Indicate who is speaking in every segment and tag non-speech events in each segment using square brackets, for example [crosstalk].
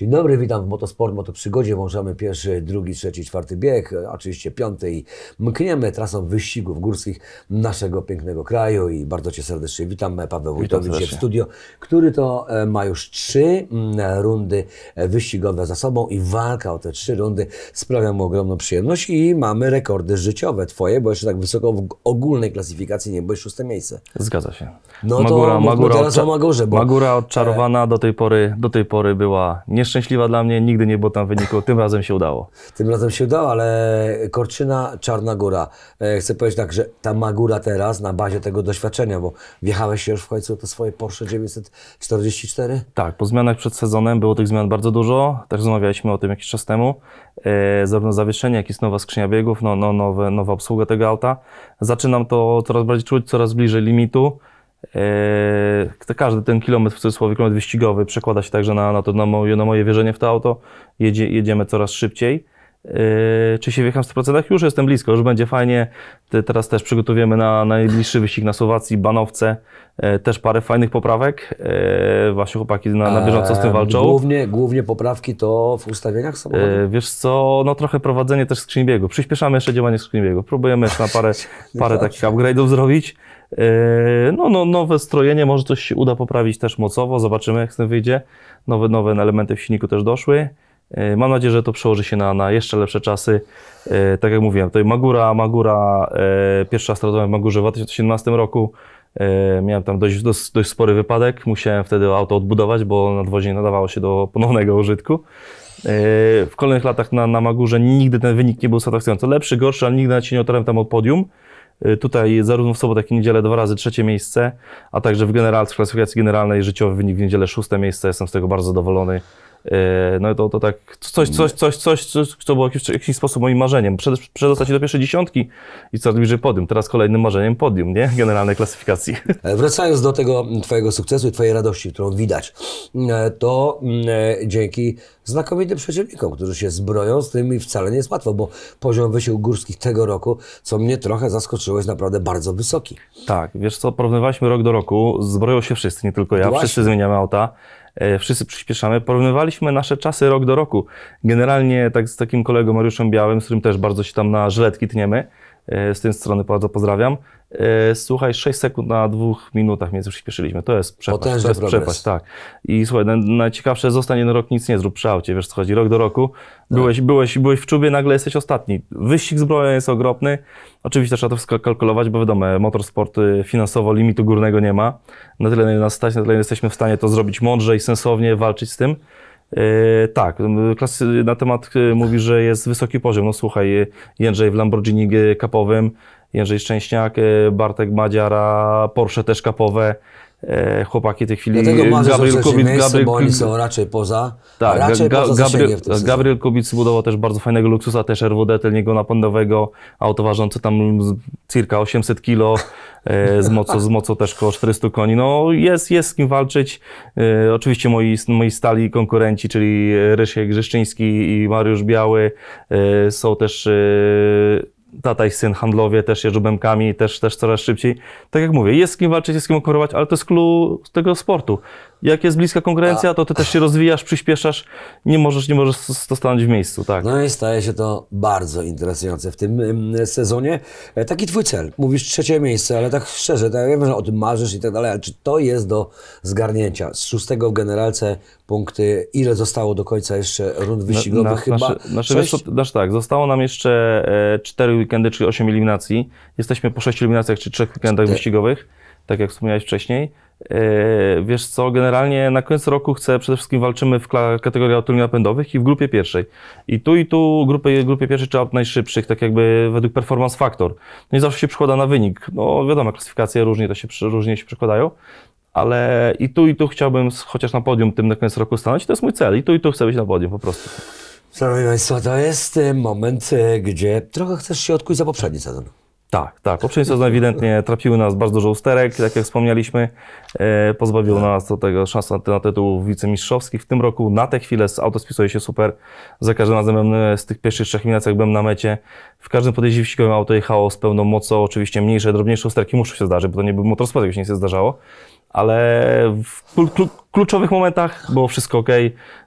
Speaker 1: Dzień dobry, witam w Motosport, Motoprzygodzie. Włączamy pierwszy, drugi, trzeci, czwarty bieg, oczywiście piąty i mkniemy trasą wyścigów górskich naszego pięknego kraju i bardzo Cię serdecznie witam. Paweł Wójtowicz w studio, który to e, ma już trzy mm, rundy e, wyścigowe za sobą i walka o te trzy rundy sprawia mu ogromną przyjemność i mamy rekordy życiowe Twoje, bo jeszcze tak wysoko w ogólnej klasyfikacji nie byłeś szóste miejsce.
Speaker 2: Zgadza się. No Magura, to Magura teraz o Magurze. Bo... Magura e, odczarowana do tej pory,
Speaker 1: do tej pory była nie nieszczęśliwa dla mnie, nigdy nie było tam wyniku, tym razem się udało. Tym razem się udało, ale Korczyna, Czarna Góra. E, chcę powiedzieć tak, że ta Magura teraz na bazie tego doświadczenia, bo wjechałeś już w końcu to swoje Porsche 944? Tak, po zmianach
Speaker 2: przed sezonem było tych zmian bardzo dużo, też rozmawialiśmy o tym jakiś czas temu. E, zarówno zawieszenie, jak i nowa skrzynia biegów, no, no, nowe, nowa obsługa tego auta. Zaczynam to coraz bardziej czuć, coraz bliżej limitu. Yy, każdy ten kilometr, w cudzysłowie kilometr wyścigowy przekłada się także na, na to, na moje, na moje wierzenie w to auto. Jedzie, jedziemy coraz szybciej. Yy, czy się wjecham w 100%? Już jestem blisko, już będzie fajnie. Teraz też przygotowujemy na najbliższy wyścig na Słowacji, Banowce, yy, też parę fajnych poprawek. Yy, właśnie chłopaki na, na bieżąco z tym ehm, walczą. Głównie,
Speaker 1: głównie poprawki to w ustawieniach samochodu?
Speaker 2: Wiesz co, no trochę prowadzenie też skrzyni biegu. Przyspieszamy jeszcze działanie skrzyni biegu. Próbujemy jeszcze na parę, [laughs] parę takich upgrade'ów zrobić. No, no, nowe strojenie, może coś się uda poprawić też mocowo, zobaczymy jak z tym wyjdzie. Nowe, nowe elementy w silniku też doszły. E, mam nadzieję, że to przełoży się na, na jeszcze lepsze czasy. E, tak jak mówiłem, tutaj Magura, Magura, e, pierwsza startowałem w Magurze w 2017 roku. Miałem tam dość, dość, dość spory wypadek. Musiałem wtedy auto odbudować, bo nadwozie nie nadawało się do ponownego użytku. W kolejnych latach na, na Magurze nigdy ten wynik nie był satysfakcjonujący. Lepszy, gorszy, ale nigdy nie otarłem tam od podium. Tutaj zarówno w sobotę, jak i niedzielę dwa razy trzecie miejsce, a także w generalce, w klasyfikacji generalnej życiowy wynik w niedzielę szóste miejsce. Jestem z tego bardzo zadowolony. E, no to, to tak coś, coś, coś, coś, coś co było w jakiś, jakiś sposób moim marzeniem. Przed, przedostać się do pierwszej dziesiątki i coraz bliżej podium. Teraz kolejnym marzeniem podium, nie? Generalnej klasyfikacji.
Speaker 1: [laughs] E, wracając do tego mm, Twojego sukcesu i Twojej radości, którą widać, mm, e, to mm, dzięki znakomitym przeciwnikom, którzy się zbroją, z tym i wcale nie jest łatwo, bo poziom wysiłków górskich tego roku, co mnie trochę zaskoczyło, jest naprawdę bardzo wysoki. Tak,
Speaker 2: wiesz co, porównywaliśmy rok do roku, zbroją się wszyscy, nie tylko ja, no Właśnie. wszyscy zmieniamy auta. E, wszyscy przyspieszamy. Porównywaliśmy nasze czasy rok do roku. Generalnie tak z takim kolegą Mariuszem Białym, z którym też bardzo się tam na żyletki tniemy, E, z tej strony bardzo pozdrawiam. E, słuchaj, 6 sekund na dwóch minutach, więc już śpieszyliśmy. To jest przepaść. Potężny to jest progres. przepaść, tak. I słuchaj, najciekawsze, zostań jeden no rok, nic nie zrób przy aucie, wiesz co chodzi, rok do roku. Tak. Byłeś, tak. byłeś, byłeś w czubie, nagle jesteś ostatni. Wyścig zbrojny jest ogromny. Oczywiście trzeba to wszystko kalkulować, bo wiadomo, motorsport y, finansowo limitu górnego nie ma. Na tyle nas stać, na tyle jesteśmy w stanie to zrobić mądrze i sensownie, walczyć z tym. E, tak, klasy na temat e, mówi, że jest wysoki poziom. No słuchaj, Jędrzej w Lamborghini kapowym, Jędrzej Szczęśniak, e, Bartek Madziara, Porsche też kapowe. E, chłopaki w tej chwili... Dlatego Mazur Gabriel Kubicz, Gabriel, bo oni są
Speaker 1: raczej poza, tak, raczej ga, poza Gabriel, Gabriel
Speaker 2: Kubic budował też bardzo fajnego luksusa, też RWD tylniego napędowego, auto ważące tam cirka 800 kilo, e, z mocą, z mocą też koło 400 koni. No jest, jest z kim walczyć. oczywiście moi, moi stali konkurenci, czyli Rysiek Grzeszczyński i Mariusz Biały są też tata i syn handlowie też jeżdżą bębkami, też, też coraz szybciej. Tak jak mówię, jest z kim walczyć, jest z kim konkurować, ale to jest klucz tego sportu. Jak jest bliska konkurencja, to ty też
Speaker 1: się rozwijasz, przyspieszasz, nie możesz, nie możesz stanąć w miejscu, tak. No i staje się to bardzo interesujące w tym sezonie. E, taki twój cel, mówisz trzecie miejsce, ale tak szczerze, tak, ja wiem, że o tym marzysz i tak dalej, ale czy to jest do zgarnięcia? Z szóstego w generalce punkty, ile zostało do końca jeszcze rund wyścigowych? Na, na, Chyba nasze, nasze, sześć... wiesz,
Speaker 2: nasz, tak, zostało nam jeszcze e, cztery weekendy, czyli osiem eliminacji. Jesteśmy po sześciu eliminacjach, czy trzech weekendach Cztery. wyścigowych tak jak wspomniałeś wcześniej. E, wiesz co, generalnie na koniec roku chcę, przede wszystkim walczymy w kategoriach otulin napędowych i w grupie pierwszej. I tu i tu grupy, grupie pierwszej trzeba od najszybszych, tak jakby według performance factor. No i zawsze się przekłada na wynik. No wiadomo, klasyfikacje różnie, to się, różnie się przekładają, ale i tu i tu chciałbym chociaż na podium tym na koniec roku stanąć. To jest mój cel. I tu i tu chcę być na podium po prostu.
Speaker 1: Szanowni Państwo, to jest e, moment, e, gdzie trochę chcesz się odkuć za poprzedni sezon. Tak, tak. Poprzednie sezon ewidentnie trapiły nas bardzo dużo
Speaker 2: usterek, tak jak wspomnieliśmy. E, pozbawiło tak. nas do tego szans na, na tytuł wicemistrzowskich. W tym roku na tę chwilę auto spisuje się super. Za każdym razem e, z tych pierwszych trzech minut, jak byłem na mecie, w każdym podjeździe wściekłym auto jechało z pełną mocą. Oczywiście mniejsze, drobniejsze usterki muszą się zdarzyć, bo to nie był motorsport, jak się nie się zdarzało. Ale w kluczowych momentach było wszystko ok.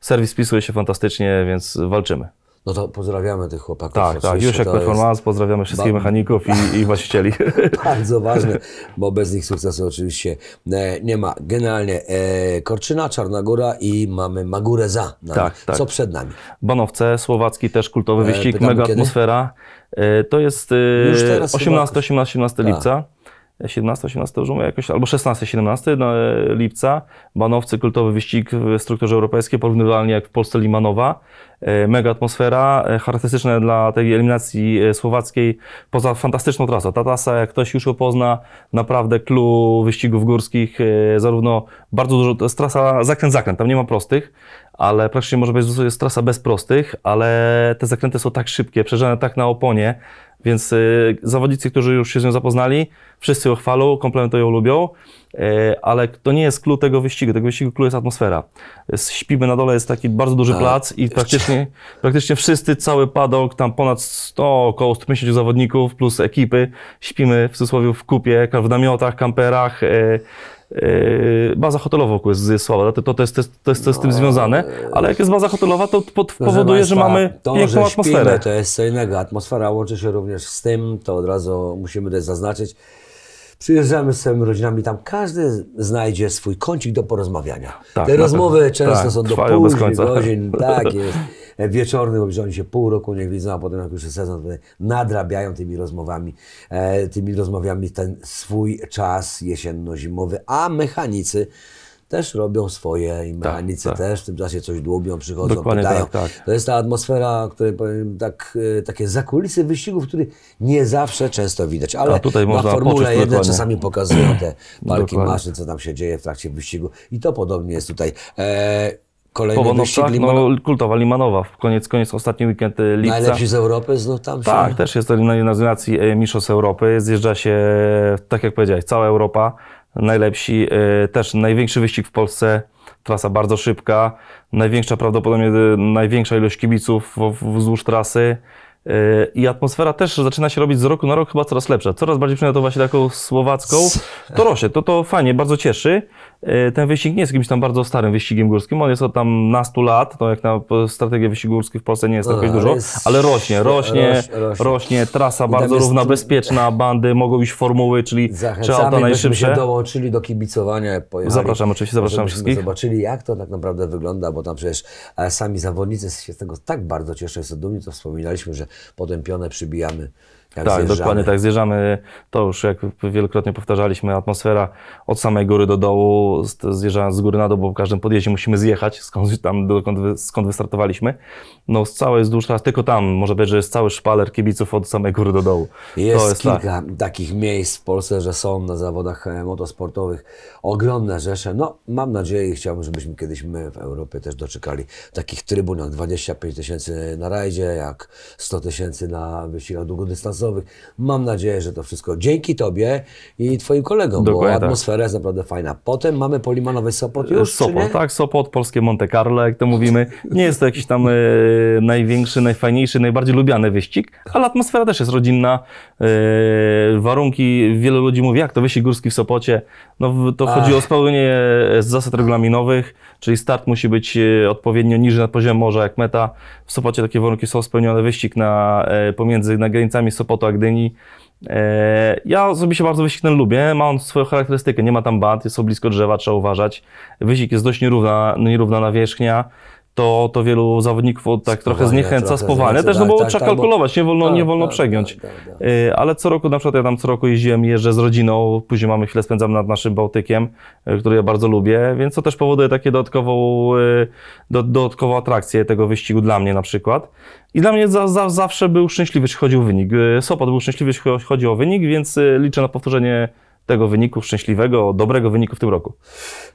Speaker 2: Serwis spisuje się fantastycznie, więc walczymy.
Speaker 1: No to pozdrawiamy tych chłopaków. Tak, tak. jak Performance, pozdrawiamy wszystkich
Speaker 2: mechaników i, i właścicieli. [laughs]
Speaker 1: Bardzo ważne, bo bez nich sukcesu oczywiście e, nie ma. Generalnie e, Korczyna, Czarnagóra i mamy Magurę za nami. Tak, tak. Co przed nami?
Speaker 2: Banowce, słowacki też kultowy e, wyścig, e, mega kiedy? atmosfera. E, to jest 18-18 e, tak. lipca. 17-18 już jakoś, albo 16-17 no, e, lipca, banowcy, kultowy wyścig w strukturze europejskiej, porównywalnie jak w Polsce Limanowa, e, mega atmosfera, e, charakterystyczne dla tej eliminacji słowackiej, poza fantastyczną trasą. Ta trasa, jak ktoś już ją pozna, naprawdę clue wyścigów górskich, zarówno bardzo dużo, to jest trasa zakręt-zakręt, tam nie ma prostych, ale praktycznie może być, jest trasa bez prostych, ale te zakręty są tak szybkie, przeżane tak na oponie, więc y, zawodnicy, którzy już się z nią zapoznali, wszyscy ją chwalą, komplementują, lubią, y, ale to nie jest clue tego wyścigu. Tego wyścigu clue jest atmosfera. Śpimy na dole, jest taki bardzo duży tak. plac i praktycznie, praktycznie wszyscy, cały padok, tam ponad 100, około 150 zawodników plus ekipy, śpimy w cudzysłowie w kupie, w namiotach, kamperach, y, Yy, baza hotelowa jest słaba, to, to, jest, to, jest, to jest no, z tym no, związane, ale jak jest baza hotelowa, to powoduje, Państwa, że mamy to, piękną że atmosferę. to
Speaker 1: jest co innego. Atmosfera łączy się również z tym, to od razu musimy też zaznaczyć. Przyjeżdżamy z swoimi rodzinami, tam każdy znajdzie swój kącik do porozmawiania. Tak, Te rozmowy często tak, są do pół. godzin, tak jest. [laughs] Wieczorny, bo że oni się pół roku nie widzą, a potem jak już jest sezon, to nadrabiają tymi rozmowami, e, tymi rozmowami ten swój czas jesienno-zimowy, a mechanicy też robią swoje i tak, mechanicy tak, tak. też w tym czasie coś dłubią, przychodzą, Dokładnie tak, pytają. Tak, to jest ta atmosfera, której powiem tak, e, takie zakulisy wyścigów, który nie zawsze często widać, ale na Formule 1 czasami pokazują te [clears throat] walki maszyn, co tam się dzieje w trakcie wyścigu i to podobnie jest tutaj. E Kolejny po wyścig No,
Speaker 2: kultowa Limanowa, w koniec, koniec ostatni weekend e, lipca. Najlepsi z
Speaker 1: Europy znów no, tam Tak,
Speaker 2: też jest to na nominacji e, Mistrzostw Europy. Zjeżdża się, tak jak powiedziałeś, cała Europa. Najlepsi, e, też największy wyścig w Polsce. Trasa bardzo szybka. Największa, prawdopodobnie największa ilość kibiców wzdłuż trasy. I atmosfera też zaczyna się robić z roku na rok chyba coraz lepsza. Coraz bardziej przyjmuje to właśnie taką słowacką. To rośnie, to, to fajnie, bardzo cieszy. E, ten wyścig nie jest jakimś tam bardzo starym wyścigiem górskim, on jest od tam nastu lat, To jak na strategię wyścigu górskich w Polsce nie jest to jakoś dużo, ale rośnie, rośnie, rośnie, trasa bardzo jest... równa, bezpieczna, bandy, mogą iść formuły, czyli trzeba to auta najszybsze. się
Speaker 1: dołączyli do kibicowania, pojechali. Zapraszam oczywiście, zapraszam wszystkich. Zobaczyli jak to tak naprawdę wygląda, bo tam przecież e, sami zawodnicy się z tego tak bardzo cieszą, są dumni, to wspominaliśmy, że potępione przybijamy jak tak, dokładnie tak.
Speaker 2: Zjeżdżamy, to już jak wielokrotnie powtarzaliśmy, atmosfera od samej góry do dołu, zjeżdżając z góry na dół, bo w każdym podjeździe musimy zjechać, skąd, tam, dokąd, skąd wystartowaliśmy. No z całej wzdłuż, tylko tam, może być, że jest cały szpaler kibiców od samej góry do dołu. Jest, jest tak.
Speaker 1: kilka takich miejsc w Polsce, że są na zawodach e, motosportowych ogromne rzesze. No mam nadzieję i chciałbym, żebyśmy kiedyś my w Europie też doczekali takich trybun jak 25 tysięcy na rajdzie, jak 100 tysięcy na wyścigach długodystansowych Mam nadzieję, że to wszystko dzięki Tobie i Twoim kolegom, Dokładnie bo tak. atmosfera jest naprawdę fajna. Potem mamy Polimanowy Sopot już, Sopot,
Speaker 2: tak, Sopot, polskie Monte Carlo, jak to mówimy. Nie jest to jakiś tam e, największy, najfajniejszy, najbardziej lubiany wyścig, ale atmosfera też jest rodzinna. E, warunki, wielu ludzi mówi, jak to wyścig górski w Sopocie? No to Ach. chodzi o spełnienie zasad regulaminowych, czyli start musi być e, odpowiednio niżej nad poziom morza jak meta. W Sopocie takie warunki są spełnione, wyścig na, e, pomiędzy na granicami Sopotu Potok Gdyni. E, ja osobiście bardzo wysik ten lubię, ma on swoją charakterystykę, nie ma tam band, jest to blisko drzewa, trzeba uważać. Wysik jest dość nierówna, nierówna nawierzchnia, to, to wielu zawodników tak spowalnia, trochę zniechęca, trochę spowalnia. Też, no bo tak, trzeba tak, kalkulować, tak, nie wolno, tak, nie wolno tak, przegiąć. Tak, y, ale co roku, na przykład ja tam co roku jeździłem, jeżdżę z rodziną, później mamy chwilę spędzam nad naszym Bałtykiem, y, który ja bardzo lubię, więc to też powoduje takie dodatkową, y, dodatkową atrakcję tego wyścigu dla mnie na przykład. I dla mnie za, za, zawsze był szczęśliwy, jeśli chodzi o wynik. Sopot był szczęśliwy, jeśli chodzi o wynik, więc liczę na powtórzenie tego wyniku szczęśliwego, dobrego wyniku w tym roku.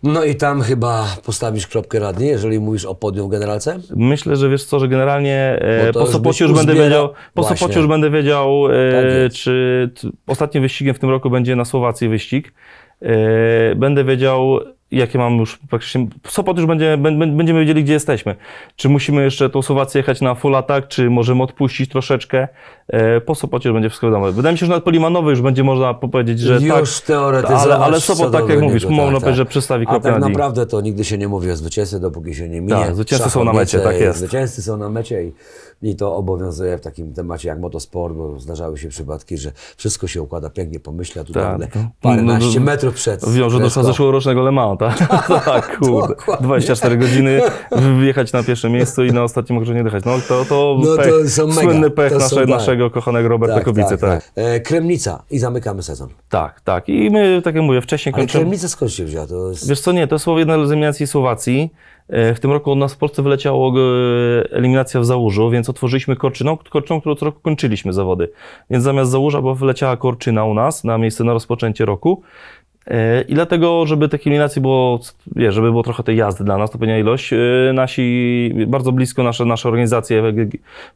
Speaker 1: No i tam chyba postawisz kropkę radnie, jeżeli mówisz o podium w generalce?
Speaker 2: Myślę, że wiesz co, że generalnie e, po Sopocie już, uzbiera... będę wiedział, po już będę wiedział, e, tak czy t, ostatnim wyścigiem w tym roku będzie na Słowacji wyścig. E, będę wiedział, jakie mam już praktycznie. Sopot już będzie, będziemy wiedzieli, gdzie jesteśmy. Czy musimy jeszcze tą Słowację jechać na full attack, czy możemy odpuścić troszeczkę? E, po Sopocie już będzie wszystko wiadomo. Wydaje mi się, że nawet Polimanowy już będzie można powiedzieć, że już tak, ale, ale Sopot, tak jak mówisz, można tak, powiedzieć, tak. że przystawi kropkę tak na naprawdę
Speaker 1: to nigdy się nie mówi o zwycięstwie, dopóki się nie minie. Tak, zwycięzcy są na mecie, tak jest. Zwycięzcy są na mecie i i to obowiązuje w takim temacie jak motosport, bo zdarzały się przypadki, że wszystko się układa pięknie po tutaj a tu tak. No. paręnaście no, no, metrów przed. Wiąże do
Speaker 2: zeszłorocznego Le Mans, tak? [laughs] [laughs]
Speaker 1: tak, kurde. 24 godziny
Speaker 2: wjechać na pierwsze miejsce i na ostatnim nie dojechać. No to, to, no, pech, to są słynny pech nasze, naszego kochanego Roberta tak, tak, Tak, tak.
Speaker 1: E, Kremnica i zamykamy sezon.
Speaker 2: Tak, tak. I
Speaker 1: my, tak jak mówię, wcześniej kończymy. Kremnica skąd się wzięła? To jest... Wiesz
Speaker 2: co, nie, to jest jedna z eliminacji Słowacji. E, w tym roku od nas w Polsce wyleciała e, eliminacja w Załużu, więc otworzyliśmy Korczyną, Korczyną, którą co roku kończyliśmy zawody. Więc zamiast Załuża, bo wyleciała Korczyna u nas na miejsce na rozpoczęcie roku. I dlatego, żeby tych eliminacji było, nie, żeby było trochę tej jazdy dla nas, to pewna ilość, y, nasi, bardzo blisko nasze, nasze organizacje,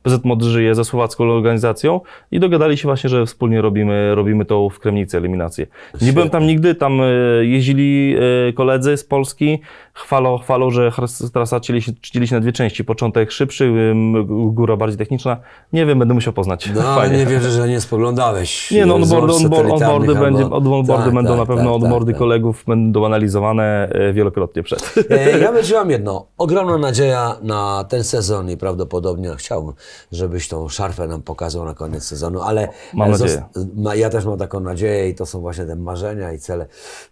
Speaker 2: PZ Mod żyje ze słowacką organizacją i dogadali się właśnie, że wspólnie robimy, robimy tą w Kremnicy eliminację. Nie byłem tam nigdy, tam y, jeździli y, koledzy z Polski, chwalą, chwalą że trasa czcili się, czcili się na dwie części, początek szybszy, góra bardziej techniczna. Nie wiem, będę musiał poznać. No, Fajnie. nie wierzę,
Speaker 1: że nie spoglądałeś. Nie, no, onboardy, on, on, on, on, on, on, on, on, on, on, od tak, mordy tak.
Speaker 2: kolegów będą analizowane e, wielokrotnie przed. E, ja [laughs]
Speaker 1: wyżyłam jedno. Ogromna nadzieja na ten sezon i prawdopodobnie chciałbym, żebyś tą szarfę nam pokazał na koniec sezonu, ale e, mam nadzieję. ja też mam taką nadzieję i to są właśnie te marzenia i cele,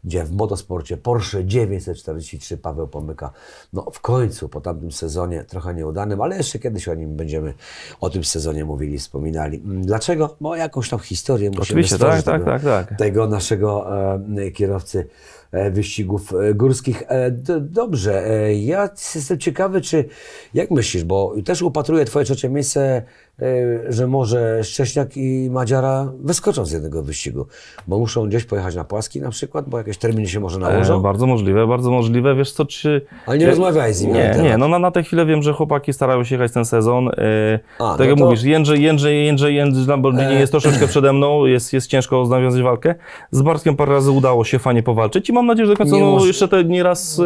Speaker 1: gdzie w motosporcie Porsche 943 Paweł Pomyka, no w końcu po tamtym sezonie, trochę nieudanym, ale jeszcze kiedyś o nim będziemy, o tym sezonie mówili, wspominali. Mm, dlaczego? Bo jakąś tam historię musimy Oczywiście, tak, stworzyć tak, tego, no, tak, tak, tak. tego naszego e, kierowcy e, wyścigów e, górskich. E, dobrze, ja jestem ciekawy, czy jak myślisz, bo też upatruję Twoje trzecie miejsce E, że może Szcześniak i Madziara wyskoczą z jednego wyścigu, bo muszą gdzieś pojechać na płaski na przykład, bo jakieś terminy się może e, nałożą. E,
Speaker 2: bardzo możliwe, bardzo możliwe. Wiesz co, czy... Ale nie ja... E, rozmawiaj z nimi. Nie, nie, no na, na tę chwilę wiem, że chłopaki starają się jechać ten sezon. E, A, tak no jak to... mówisz, Jędrzej, Jędrzej, Jędrzej, Jędrzej Lamborghini e... jest troszeczkę przede mną, jest, jest ciężko nawiązać walkę. Z Bartkiem parę razy udało się
Speaker 1: fajnie powalczyć i mam nadzieję, że do końca no, może... jeszcze
Speaker 2: te nieraz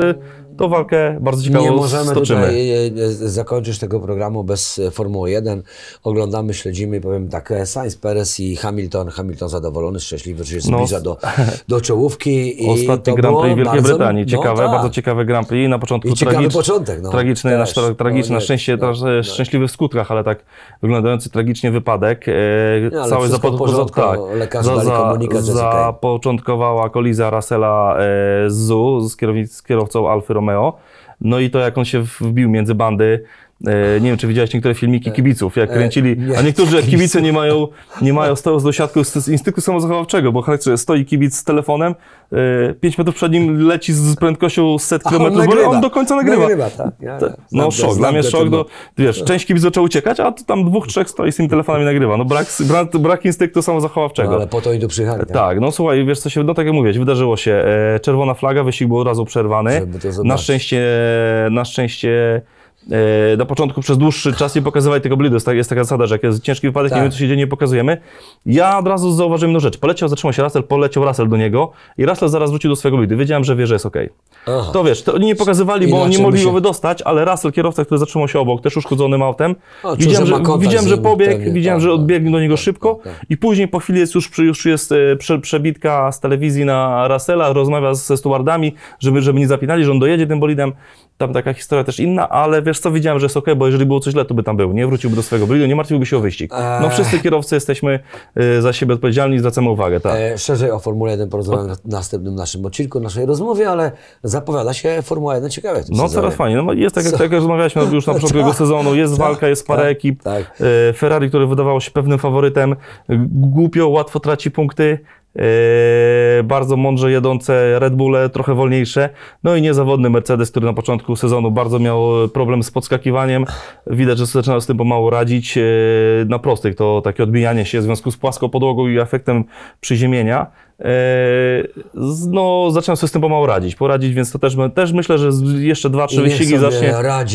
Speaker 2: to walkę bardzo ciekawą Nie możemy stoczymy. tutaj
Speaker 1: e, e, zakończyć tego programu bez e, Formuły 1. Oglądamy, śledzimy i powiem tak, Sainz, Perez i Hamilton. Hamilton zadowolony, szczęśliwy, że się zbliża no. do, [laughs] do czołówki. I Ostatni Grand Prix w Wielkiej bardzo, Brytanii. No ciekawe, no, bardzo
Speaker 2: ciekawe Grand Prix. Na początku I tragicz, początek, no, tragiczny, też, no tragiczny no, na szczęście, no, szczęśliwy w skutkach, ale tak wyglądający tragicznie wypadek. E, cały zapad, porządku, tak, lekarz za, za, zapoczątkowała kolizja Russella e, z ZU z, z kierowcą Alfy Romeo Romeo. No i to jak on się wbił między bandy, E, nie wiem, czy widziałeś niektóre filmiki e, kibiców, jak e, kręcili, a niektórzy kibice nie mają, nie mają stołu z dosiadką z instynktu samozachowawczego, bo charakterze stoi kibic z telefonem, 5 metrów przed nim leci z prędkością 100 km, bo on do końca nagrywa. nagrywa tak. ja, ja. No szok, dla mnie szok, do, no, wiesz, część kibiców zaczął uciekać, a tu tam dwóch, trzech stoi z tymi telefonami nagrywa. No brak, brak, brak instynktu samozachowawczego. No, ale po to i do przyjechania. Tak, no słuchaj, wiesz co się, no tak jak mówię, wydarzyło się, czerwona flaga, wyścig był od razu przerwany. Na szczęście, na szczęście E, na początku przez dłuższy czas nie pokazywać tego blidu. Tak, jest, taka zasada, że jak jest ciężki wypadek, tak. nie wiem co się dzieje, nie pokazujemy. Ja od razu zauważyłem jedną rzecz. Poleciał, zatrzymał się Russell, poleciał Russell do niego i Russell zaraz wrócił do swojego blidu. Wiedziałem, że wie, że jest OK. Aha. To wiesz, to oni nie pokazywali, bo Inaczej nie mogli się... go wydostać, ale Russell, kierowca, który zatrzymał się obok, też uszkodzony autem, o, widziałem, że, widziałem, że pobiegł, pewnie, widziałem, tak, że tak, odbiegł do niego tak, szybko tak, i później po chwili jest już, już jest e, prze, przebitka z telewizji na Russella, rozmawia ze stewardami, żeby, żeby nie zapinali, że on dojedzie tym bolidem. Tam taka historia też inna, ale wiesz, wiesz co, widziałem, że jest ok, bo jeżeli było coś źle, to by tam był, nie? Wróciłby do swojego bolidu, nie martwiłby się o wyścig. No wszyscy
Speaker 1: kierowcy jesteśmy y, za siebie odpowiedzialni i zwracamy uwagę, tak. E, szerzej o Formule 1 porozmawiamy w następnym naszym odcinku, naszej rozmowie, ale zapowiada się Formuła 1 ciekawie. No coraz fajnie, no jest tak, jak, tak jak
Speaker 2: rozmawialiśmy [laughs] już na początku tego sezonu, jest walka, jest parę tak, ekip. Tak. E, Ferrari, który wydawało się pewnym faworytem, głupio, łatwo traci punkty, Yy, bardzo mądrze jedące Red Bulle, trochę wolniejsze, no i niezawodny Mercedes, który na początku sezonu bardzo miał e, problem z podskakiwaniem. Widać, że zaczyna z tym pomału radzić. E, na prostych to takie odbijanie się w związku z płaską podłogą i efektem przyziemienia. Yy, no, zacząłem sobie z tym pomału radzić, poradzić, więc to też, też myślę, że jeszcze dwa, trzy wyścigi zacznie,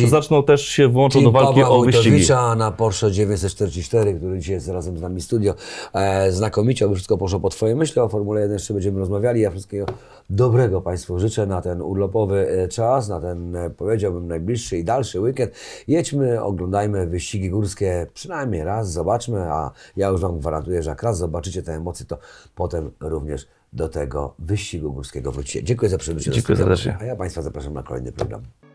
Speaker 2: zaczną też się włączyć do walki Pawła o wyścigi.
Speaker 1: na Porsche 944, który dzisiaj jest razem z nami w studio. E, znakomicie, aby wszystko poszło po twoje myśli. O Formule 1 jeszcze będziemy rozmawiali. Ja wszystkiego dobrego Państwu życzę na ten urlopowy e, czas, na ten e, powiedziałbym najbliższy i dalszy weekend. Jedźmy, oglądajmy wyścigi górskie przynajmniej raz, zobaczmy, a ja już Wam gwarantuję, że jak raz zobaczycie te emocje, to potem również do tego wyścigu górskiego w Dziękuję za przybycie. Dziękuję serdecznie. A ja Państwa zapraszam na kolejny program.